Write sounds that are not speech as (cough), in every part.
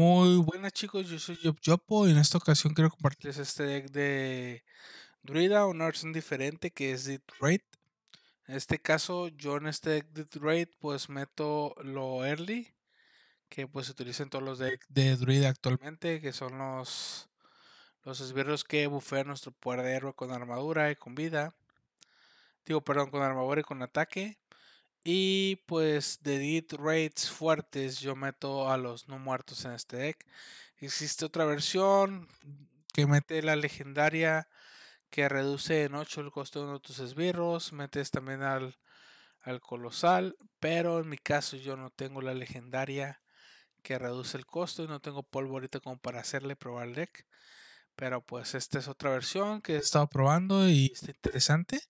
Muy buenas chicos, yo soy Job y en esta ocasión quiero compartirles este deck de Druida, una versión diferente que es de Raid. En este caso, yo en este deck de Raid pues meto lo early, que pues se utiliza en todos los decks de Druida actualmente, que son los, los esbirros que bufean nuestro poder de héroe con armadura y con vida. Digo, perdón, con armadura y con ataque. Y pues de Deed Rates fuertes yo meto a los no muertos en este deck. Existe otra versión que mete la legendaria que reduce en 8 el costo de uno de tus esbirros. Metes también al, al colosal. Pero en mi caso yo no tengo la legendaria que reduce el costo y no tengo polvo ahorita como para hacerle probar el deck. Pero pues esta es otra versión que he estado probando y está interesante.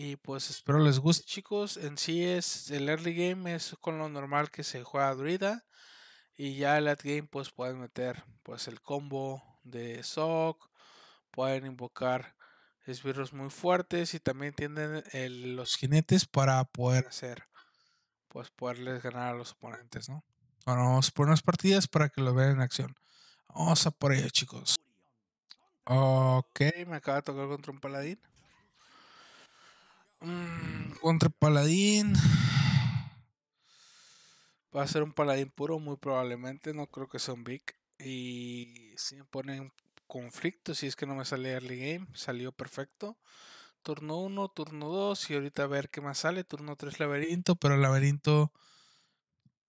Y pues espero les guste, chicos. En sí es el early game es con lo normal que se juega Druida. Y ya el late game pues pueden meter pues el combo de Sock. Pueden invocar esbirros muy fuertes. Y también tienen los jinetes para poder hacer. Pues poderles ganar a los oponentes, ¿no? Bueno, vamos por unas partidas para que lo vean en acción. Vamos a por ello, chicos. Ok, me acaba de tocar contra un paladín. Mm, contra Paladín. Va a ser un Paladín puro, muy probablemente. No creo que sea un Big. Y si me en conflicto, si es que no me sale early game, salió perfecto. Turno 1, turno 2 y ahorita a ver qué más sale. Turno 3 laberinto, pero el laberinto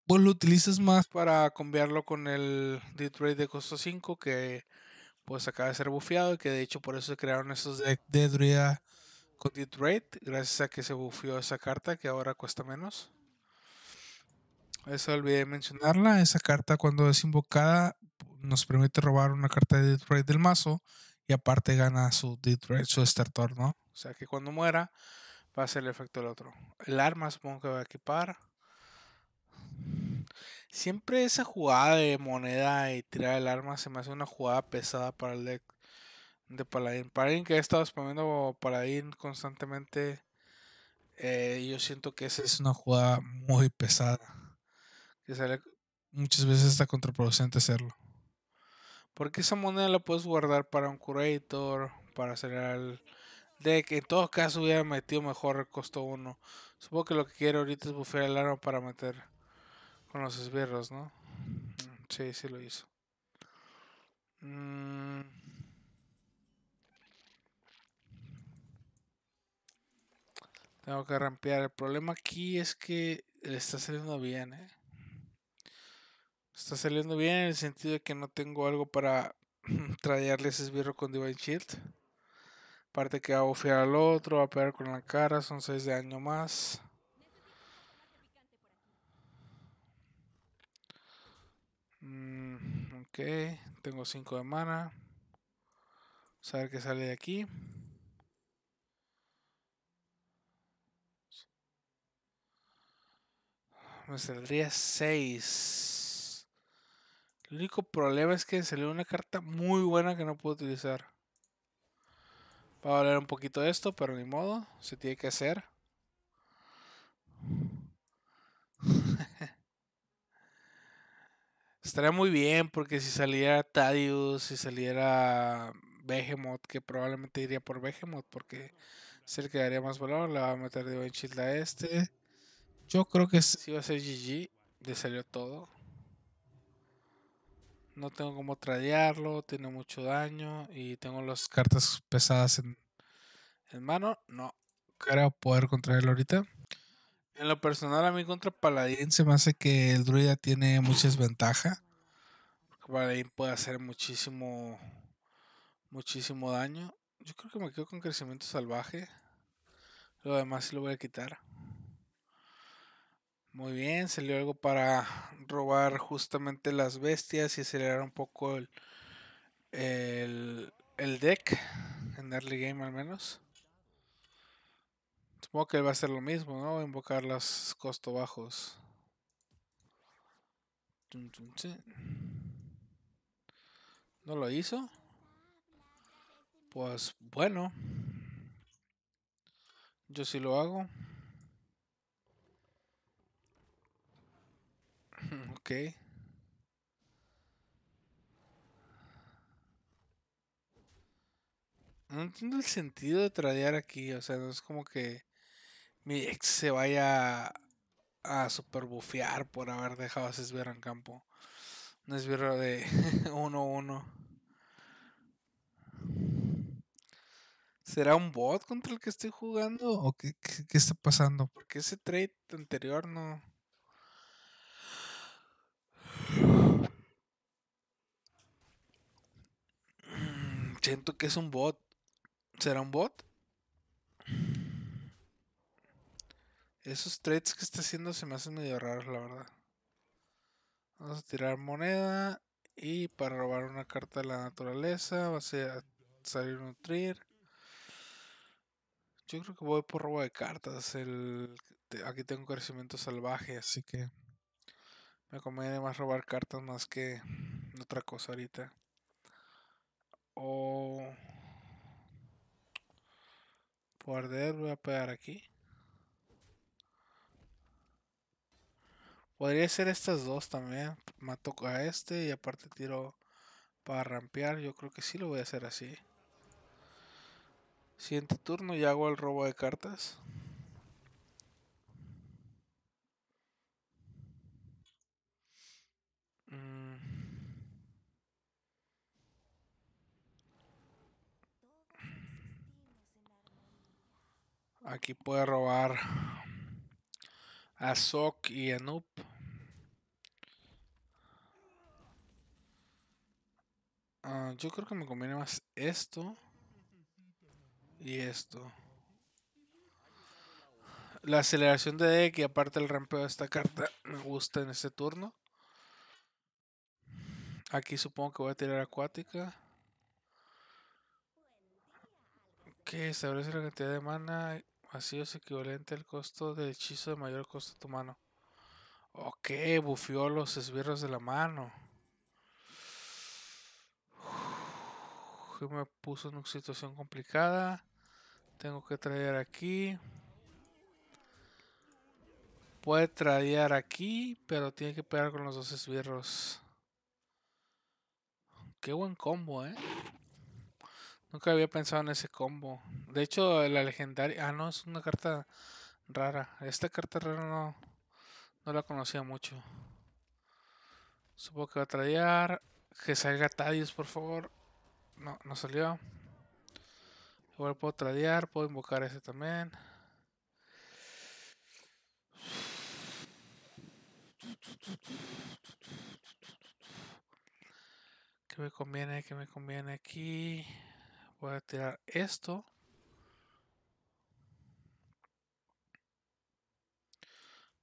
pues lo utilizas más para cambiarlo con el Detroit de costo 5 que pues acaba de ser bufeado y que de hecho por eso se crearon esos de, de con rate, gracias a que se bufió esa carta que ahora cuesta menos. Eso olvidé mencionarla. Esa carta cuando es invocada nos permite robar una carta de Detroit del mazo y aparte gana su Detroit, Raid, su startor, ¿no? O sea que cuando muera va a ser el efecto del otro. El arma supongo que va a equipar. Siempre esa jugada de moneda y tirar el arma se me hace una jugada pesada para el deck de Paladín. Para que ha estado spameando Paladín constantemente, eh, yo siento que esa es una jugada muy pesada. Que sale muchas veces está contraproducente hacerlo. Porque esa moneda la puedes guardar para un curator, para hacer el deck. En todo caso hubiera metido mejor el costo 1. Supongo que lo que quiere ahorita es bufear el arma para meter con los esbirros, ¿no? Mm, sí, sí lo hizo. Mmm... Tengo que rampear. El problema aquí es que le está saliendo bien, ¿eh? Está saliendo bien en el sentido de que no tengo algo para (clears throat) traerle ese esbirro con Divine Shield. Aparte que va a al otro, va a pegar con la cara, son 6 de año más. Mm, ok, tengo 5 de mana. Vamos a ver qué sale de aquí. Me saldría 6. El único problema es que salió una carta muy buena que no puedo utilizar. Va a valer un poquito esto, pero ni modo. Se tiene que hacer. (laughs) Estaría muy bien porque si saliera Tadius, si saliera Behemoth, que probablemente iría por Behemoth porque se le quedaría más valor, le va a meter de buen shield a este. Yo creo que si va a ser GG, le salió todo. No tengo como tradearlo, tiene mucho daño y tengo las cartas pesadas en, en mano. No creo poder contraerlo ahorita. En lo personal, a mí contra Paladín se me hace que el druida tiene Mucha desventaja Porque Paladín puede hacer muchísimo, muchísimo daño. Yo creo que me quedo con crecimiento salvaje. Lo demás lo voy a quitar. Muy bien, salió algo para robar justamente las bestias y acelerar un poco el, deck en early game al menos. Supongo que va a ser lo mismo, ¿no? Invocar los costo bajos. ¿No lo hizo? Pues bueno. Yo sí lo hago. Ok. No entiendo el sentido de tradear aquí. O sea, no es como que mi ex se vaya a super superbufear por haber dejado a ver en campo. Un esbirro de 1-1. (laughs) ¿Será un bot contra el que estoy jugando? ¿O qué está pasando? Porque ese trade anterior no. Siento que es un bot. ¿Será un bot? Esos trades que está haciendo se me hacen medio raros, la verdad. Vamos a tirar moneda. Y para robar una carta de la naturaleza, va a ser salir un nutrir. Yo creo que voy por robo de cartas. El, aquí tengo crecimiento salvaje, así que me conviene más robar cartas más que otra cosa ahorita. voy a pegar aquí. Podría ser estas dos también. Mato a este y aparte tiro para rampear. Yo creo que sí lo voy a hacer así. Siguiente turno y hago el robo de cartas. Aquí puede robar a Sok y a Noob. Ah, yo creo que me conviene más esto y esto. La aceleración de deck y aparte el rampeo de esta carta me gusta en este turno. Aquí supongo que voy a tirar acuática. Que establece la cantidad de mana Así es equivalente al costo del hechizo de mayor costo de tu mano. Ok, bufió los esbirros de la mano. me puso en una situación complicada. Tengo que traer aquí. Puede traer aquí, pero tiene que pegar con los dos esbirros. Qué buen combo, eh. Nunca había pensado en ese combo. De hecho, la legendaria. Ah, no, es una carta rara. Esta carta rara no, no la conocía mucho. Supongo que va a tradear Que salga Tadius, por favor. No, no salió. Igual puedo tradear, puedo invocar ese también. ¿Qué me conviene? ¿Qué me conviene aquí? voy a tirar esto.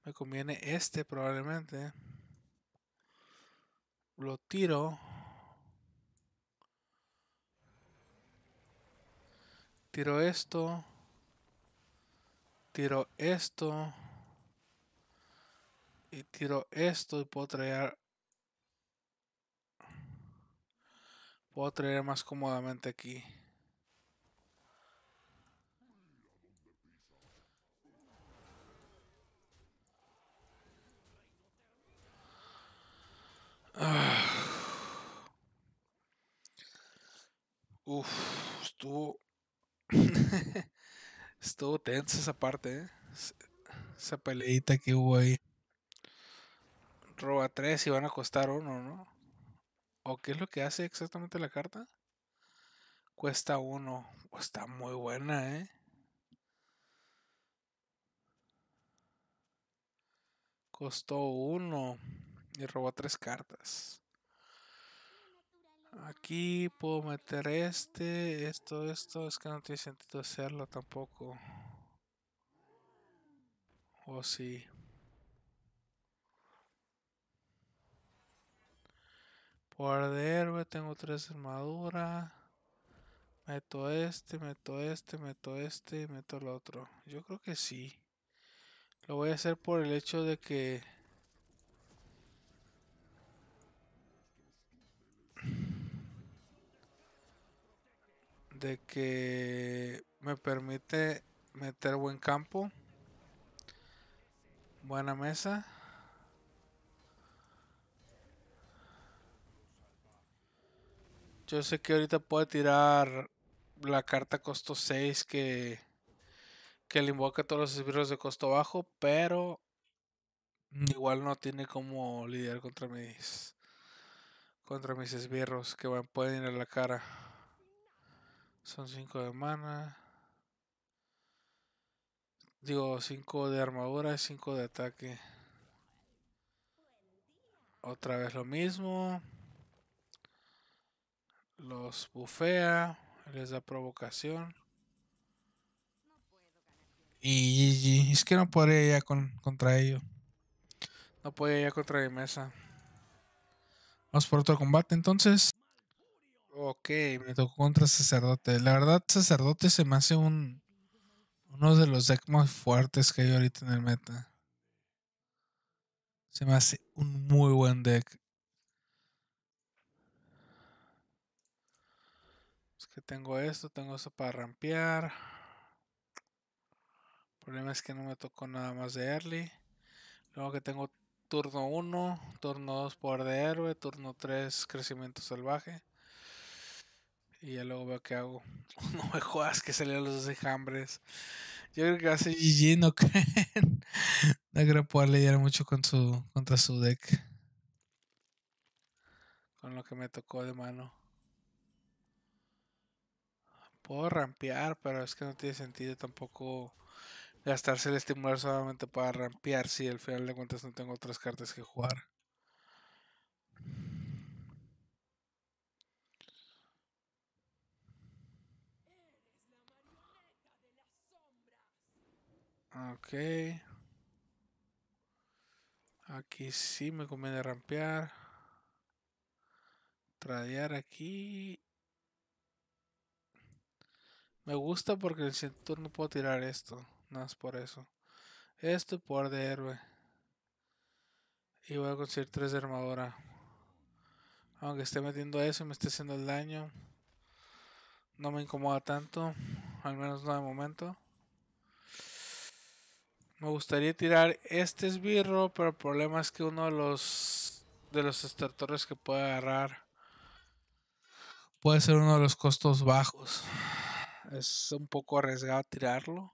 Me conviene este probablemente. Lo tiro. Tiro esto. Tiro esto. Y tiro esto y puedo traer... Puedo traer más cómodamente aquí. Ah. Uf, estuvo. (laughs) estuvo tensa esa parte, ¿eh? Esa peleita que hubo ahí. Roba tres y van a costar uno, ¿no? ¿O qué es lo que hace exactamente la carta? Cuesta uno. Pues está muy buena, ¿eh? Costó uno. Y robó tres cartas. Aquí puedo meter este, esto, esto. Es que no tiene sentido hacerlo tampoco. O oh, sí. Por de tengo tres armaduras. Meto este, meto este, meto este meto el otro. Yo creo que sí. Lo voy a hacer por el hecho de que de que me permite meter buen campo, buena mesa. Yo sé que ahorita puede tirar la carta costo 6 que, que le invoca a todos los esbirros de costo bajo, pero igual no tiene como lidiar contra mis contra mis esbirros que van, pueden ir a la cara. Son 5 de mana. Digo, 5 de armadura y 5 de ataque. Otra vez lo mismo. Los bufea. Les da provocación. Y, es que no podría ya con, contra ello. No puede ya contra mi mesa. Vamos por otro combate entonces. Ok, me tocó contra sacerdote. La verdad, sacerdote se me hace un uno de los decks más fuertes que hay ahorita en el meta. Se me hace un muy buen deck. Es que tengo esto, tengo eso para rampear. El problema es que no me tocó nada más de early. Luego que tengo turno 1, turno 2 poder de héroe, turno 3 crecimiento salvaje. Y ya luego veo qué hago. (laughs) no me jodas que salió los dos Yo creo que va a ser GG, no (laughs) creen. No creo poder lidiar mucho con su, contra su deck. Con lo que me tocó de mano. Puedo rampear, pero es que no tiene sentido tampoco gastarse el estimular solamente para rampear si al final de cuentas no tengo otras cartas que jugar. Ok. Aquí sí me conviene rampear. Tradear aquí. Me gusta porque en el no puedo tirar esto. Nada es por eso. Esto poder de héroe. Y voy a conseguir 3 de armadura. Aunque esté metiendo eso y me esté haciendo el daño. No me incomoda tanto. Al menos no de momento. Me gustaría tirar este esbirro, pero el problema es que uno de los de los extractores que puede agarrar puede ser uno de los costos bajos. Es un poco arriesgado tirarlo,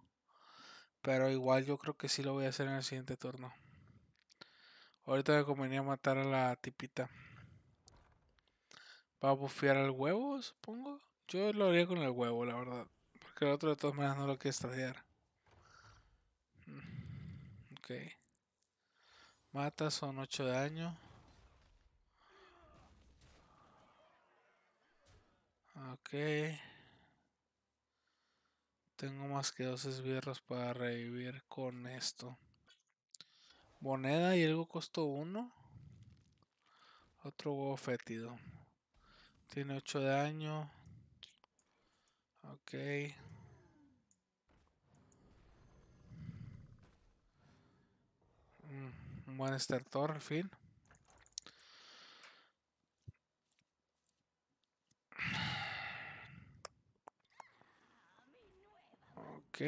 pero igual yo creo que sí lo voy a hacer en el siguiente turno. Ahorita me convenía matar a la tipita. Va a bufear al huevo, supongo. Yo lo haría con el huevo, la verdad. Porque el otro de todas maneras no lo quiere estadear. Ok. Mata, son 8 de daño. Ok. Tengo más que dos esbirros para revivir con esto. Moneda y algo costó uno. Otro huevo fétido. Tiene 8 de daño. Ok. Un buen estertor al fin. Ok.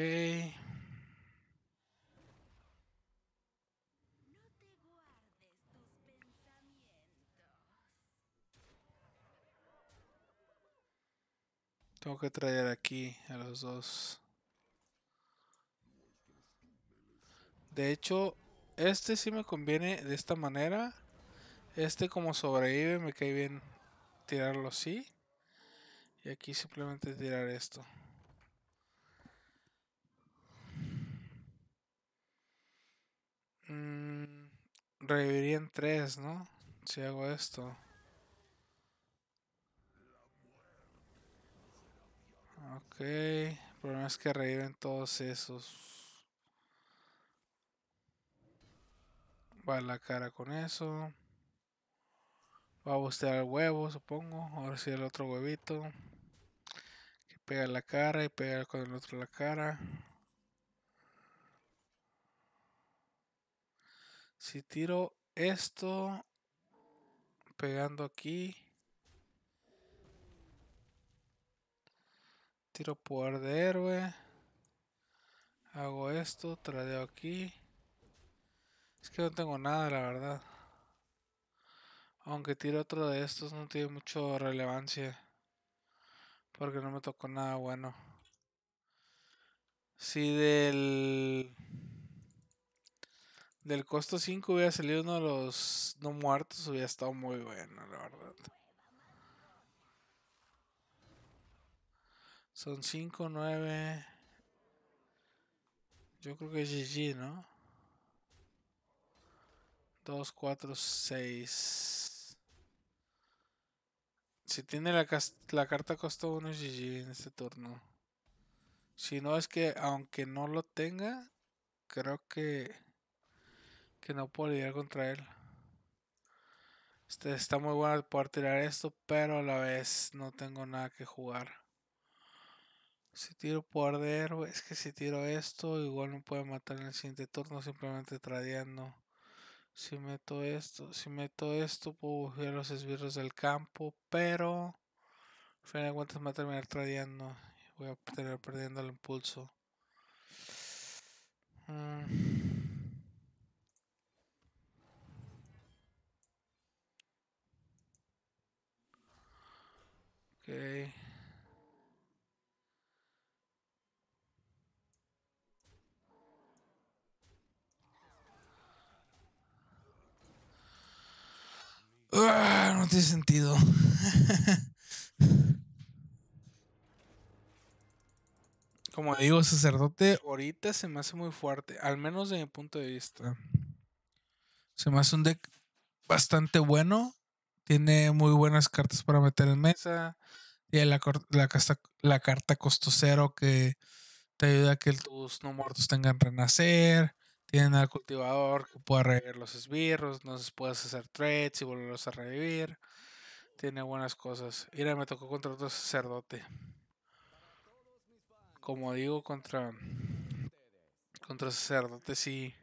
Tengo que traer aquí a los dos. De hecho, este sí me conviene de esta manera. Este como sobrevive me cae bien tirarlo así. Y aquí simplemente tirar esto. Mm, tres, ¿no? Si hago esto. Ok. El problema es que reviven todos esos. Va la cara con eso. Va a bustear el huevo, supongo. Ahora si el otro huevito. Que pega la cara y pega con el otro la cara. Si tiro esto pegando aquí. Tiro poder de héroe. Hago esto, tradeo aquí. Es que no tengo nada, la verdad. Aunque tire otro de estos, no tiene mucho relevancia. Porque no me tocó nada bueno. Si del. Del costo 5 hubiera salido uno de los no muertos, hubiera estado muy bueno, la verdad. Son 5, 9. Yo creo que es GG, ¿no? 2, 4, 6. Si tiene la, la carta costó 1 GG en este turno. Si no es que aunque no lo tenga, creo que, que no puedo lidiar contra él. Este, está muy bueno poder tirar esto, pero a la vez no tengo nada que jugar. Si tiro poder de héroe, es que si tiro esto, igual no puede matar en el siguiente turno simplemente tradeando. Si meto esto, si meto esto, puedo bujear los esbirros del campo, pero al final de cuentas me va a terminar trayendo, Voy a terminar perdiendo el impulso. Mm. Ah, no tiene sentido. Como digo, sacerdote ahorita se me hace muy fuerte, al menos desde mi punto de vista. Se me hace un deck bastante bueno. Tiene muy buenas cartas para meter en mesa. Tiene la, la, la carta costo cero que te ayuda a que tus no muertos tengan renacer. Tienen al cultivador que puede revivir los esbirros, No se puedes hacer trades y volverlos a revivir. Tiene buenas cosas. Mira, me tocó contra otro sacerdote. Como digo, contra. Contra sacerdote sí.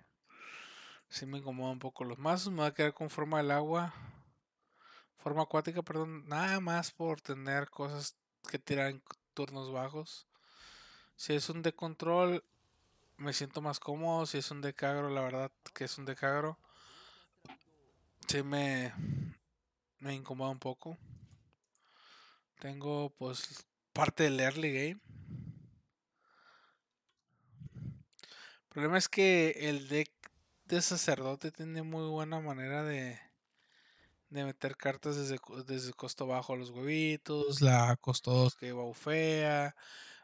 Sí me incomoda un poco los mazos. Me va a quedar con forma del agua. Forma acuática, perdón. Nada más por tener cosas que tiran turnos bajos. Si es un de control, me siento más cómodo. Si es un decagro, la verdad que es un decagro. Sí me, me incomoda un poco. Tengo pues parte del early game. El problema es que el deck de sacerdote tiene muy buena manera de, de meter cartas desde, desde costo bajo a los huevitos, la costo 2 que bufea,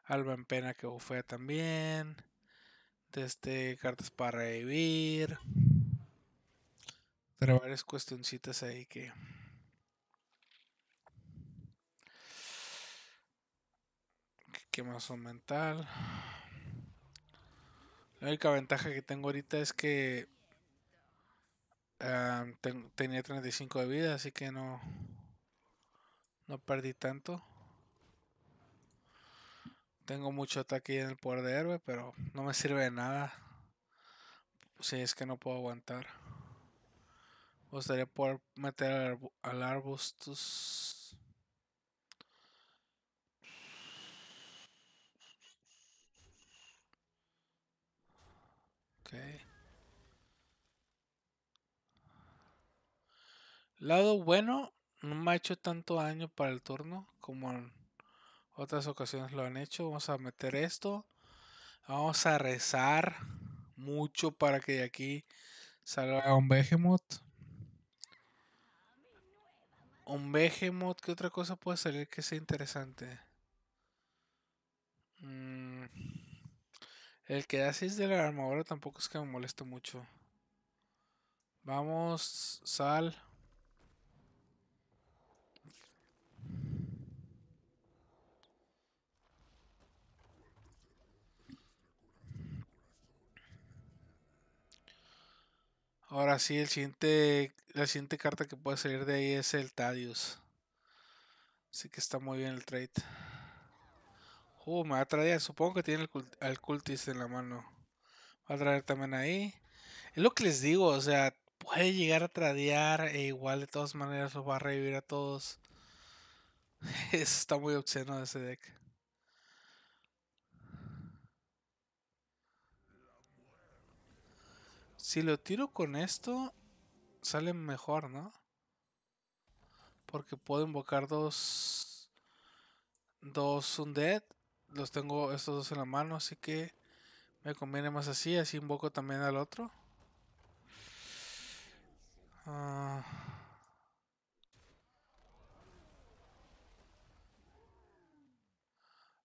alba en pena que bufea también este, cartas para revivir. Pero varias cuestioncitas ahí que. Que o mental. La única ventaja que tengo ahorita es que. Ah, tenía 35 de vida, así que no. No perdí tanto. Tengo mucho ataque en el poder de héroe, pero no me sirve de nada. Si es que no puedo aguantar. Me gustaría poder meter al, arbu Lado bueno, no me ha hecho tanto daño para el turno como en otras ocasiones lo han hecho. Vamos a meter esto. Vamos a rezar mucho para que de aquí salga un Behemoth. Un Behemoth, ¿qué otra cosa puede salir que sea interesante? Mm, el que da de la armadura tampoco es que me moleste mucho. Vamos, sal. Ahora sí, el siguiente, la siguiente carta que puede salir de ahí es el Tadius. Así que está muy bien el trade. Uh, me va a tradear, supongo que tiene el, cultis en la mano. Va a traer también ahí. Es lo que les digo, o sea, puede llegar a tradear e igual de todas maneras los va a revivir a todos. (laughs) está muy obsceno de ese deck. Si lo tiro con esto, sale mejor, ¿no? Porque puedo invocar dos... Dos Undead. Los tengo estos dos en la mano, así que me conviene más así. Así invoco también al otro. Ah.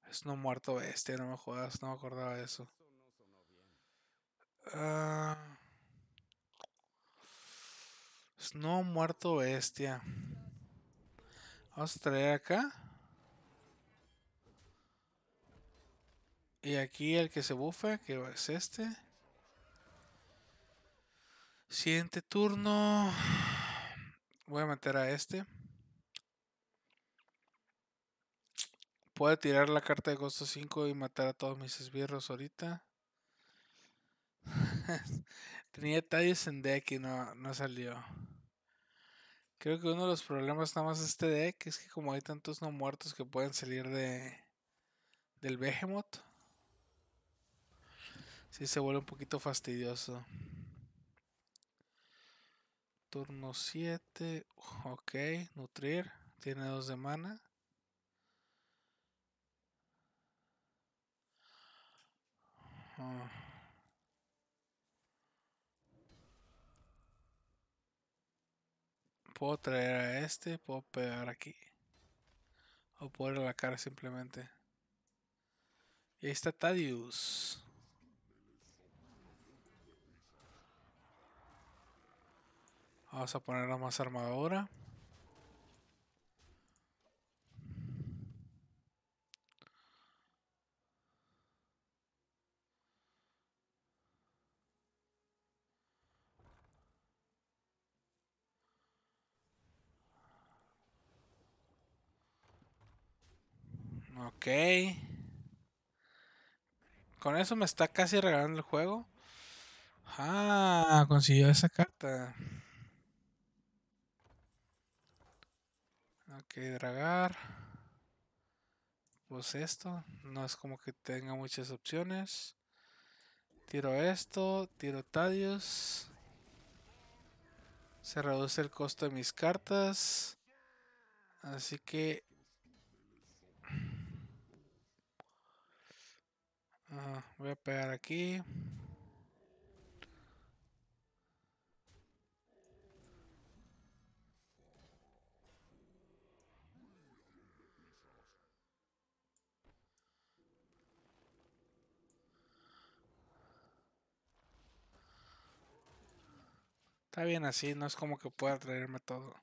Es no muerto bestia, no me jodas, no me acordaba de eso. Ah no muerto bestia. Vamos a traer acá. Y aquí el que se bufa, que es este. Siguiente turno. Voy a matar a este. Puede tirar la carta de costo 5 y matar a todos mis esbirros ahorita. (laughs) Tenía detalles en deck y no, no salió. Creo que uno de los problemas nada más de este deck es que como hay tantos no muertos que pueden salir de del Behemoth, Si se vuelve un poquito fastidioso. Turno 7, ok, nutrir, tiene dos de mana. puedo traer a este, puedo pegar aquí. O puedo la cara simplemente. Y ahí está Tadius. Vamos a poner más armadura. Ok. Con eso me está casi regalando el juego. Ah, consiguió esa carta. Ok, dragar. Pues esto. No es como que tenga muchas opciones. Tiro esto. Tiro Tadius. Se reduce el costo de mis cartas. Así que Ah, voy a pegar aquí. Está bien así, no es como que pueda traerme todo.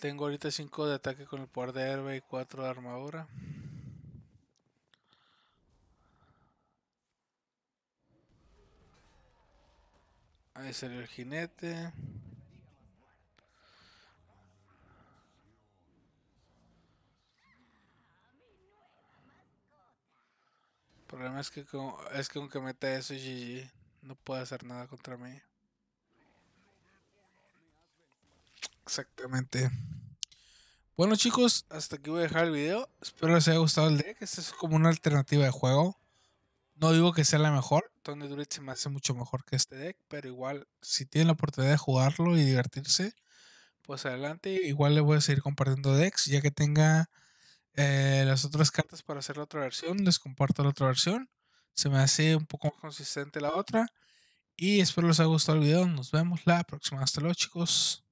Tengo ahorita 5 de ataque con el poder de herba y 4 de armadura. Ahí salió el jinete. El problema es que, es que aunque meta eso, GG no puede hacer nada contra mí. Exactamente. Bueno chicos, hasta aquí voy a dejar el video. Espero les haya gustado el deck. Este es como una alternativa de juego. No digo que sea la mejor. Thunderdrit se me hace mucho mejor que este deck. Pero igual, si tienen la oportunidad de jugarlo y divertirse, pues adelante. Igual les voy a seguir compartiendo decks. Ya que tenga eh, las otras cartas para hacer la otra versión, les comparto la otra versión. Se me hace un poco más consistente la otra. Y espero les haya gustado el video. Nos vemos la próxima. Hasta luego chicos.